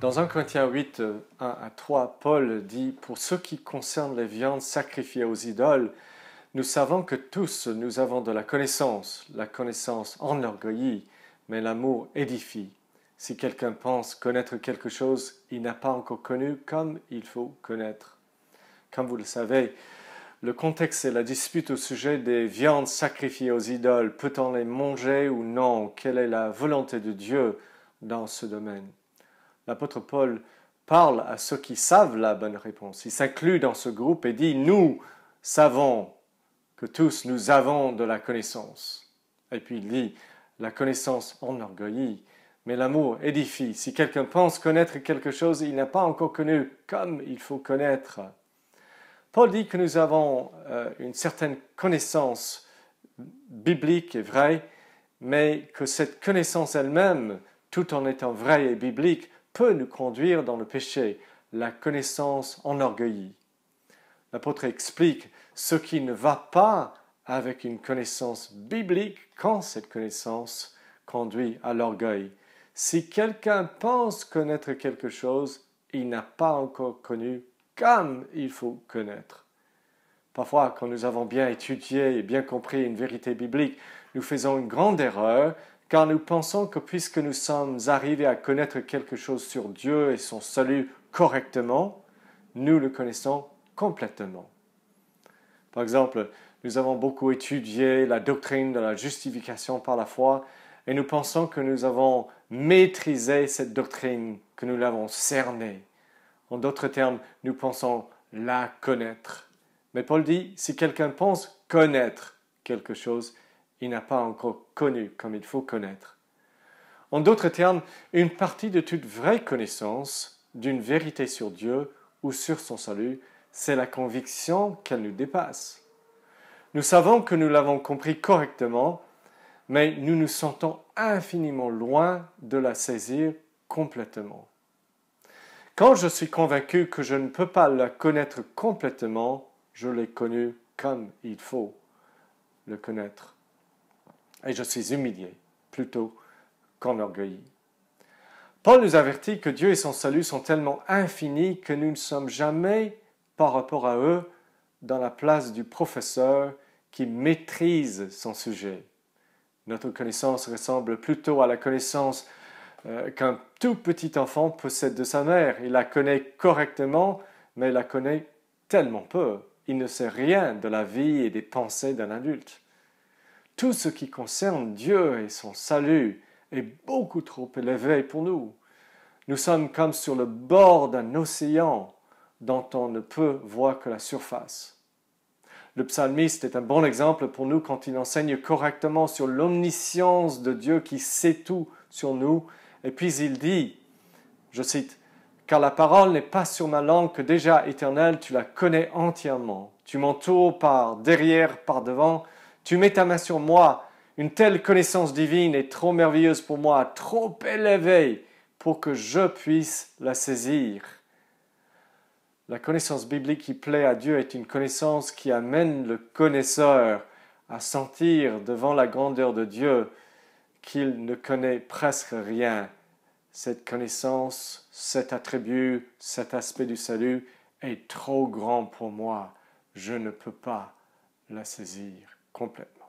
Dans 1 Corinthiens 8, 1 euh, à 3, Paul dit Pour ce qui concerne les viandes sacrifiées aux idoles, nous savons que tous nous avons de la connaissance. La connaissance enorgueillit, mais l'amour édifie. Si quelqu'un pense connaître quelque chose, il n'a pas encore connu comme il faut connaître. Comme vous le savez, le contexte est la dispute au sujet des viandes sacrifiées aux idoles. Peut-on les manger ou non Quelle est la volonté de Dieu dans ce domaine l'apôtre Paul parle à ceux qui savent la bonne réponse. Il s'inclut dans ce groupe et dit, nous savons que tous nous avons de la connaissance. Et puis il dit, la connaissance enorgueillit, mais l'amour édifie. Si quelqu'un pense connaître quelque chose, il n'a pas encore connu comme il faut connaître. Paul dit que nous avons euh, une certaine connaissance biblique et vraie, mais que cette connaissance elle-même, tout en étant vraie et biblique, peut nous conduire dans le péché, la connaissance enorgueillie. L'apôtre explique ce qui ne va pas avec une connaissance biblique quand cette connaissance conduit à l'orgueil. Si quelqu'un pense connaître quelque chose, il n'a pas encore connu comme il faut connaître. Parfois, quand nous avons bien étudié et bien compris une vérité biblique, nous faisons une grande erreur car nous pensons que puisque nous sommes arrivés à connaître quelque chose sur Dieu et son salut correctement, nous le connaissons complètement. Par exemple, nous avons beaucoup étudié la doctrine de la justification par la foi et nous pensons que nous avons maîtrisé cette doctrine, que nous l'avons cernée. En d'autres termes, nous pensons la connaître. Mais Paul dit, si quelqu'un pense connaître quelque chose, il n'a pas encore connu comme il faut connaître. En d'autres termes, une partie de toute vraie connaissance d'une vérité sur Dieu ou sur son salut, c'est la conviction qu'elle nous dépasse. Nous savons que nous l'avons compris correctement, mais nous nous sentons infiniment loin de la saisir complètement. Quand je suis convaincu que je ne peux pas la connaître complètement, je l'ai connue comme il faut le connaître et je suis humilié plutôt qu'enorgueilli. Paul nous avertit que Dieu et son salut sont tellement infinis que nous ne sommes jamais, par rapport à eux, dans la place du professeur qui maîtrise son sujet. Notre connaissance ressemble plutôt à la connaissance euh, qu'un tout petit enfant possède de sa mère. Il la connaît correctement, mais il la connaît tellement peu. Il ne sait rien de la vie et des pensées d'un adulte tout ce qui concerne Dieu et son salut est beaucoup trop élevé pour nous. Nous sommes comme sur le bord d'un océan dont on ne peut voir que la surface. Le psalmiste est un bon exemple pour nous quand il enseigne correctement sur l'omniscience de Dieu qui sait tout sur nous. Et puis il dit, je cite, Car la parole n'est pas sur ma langue que déjà éternelle, tu la connais entièrement. Tu m'entoures par derrière, par devant, tu mets ta main sur moi. Une telle connaissance divine est trop merveilleuse pour moi, trop élevée pour que je puisse la saisir. La connaissance biblique qui plaît à Dieu est une connaissance qui amène le connaisseur à sentir devant la grandeur de Dieu qu'il ne connaît presque rien. Cette connaissance, cet attribut, cet aspect du salut est trop grand pour moi. Je ne peux pas la saisir complète.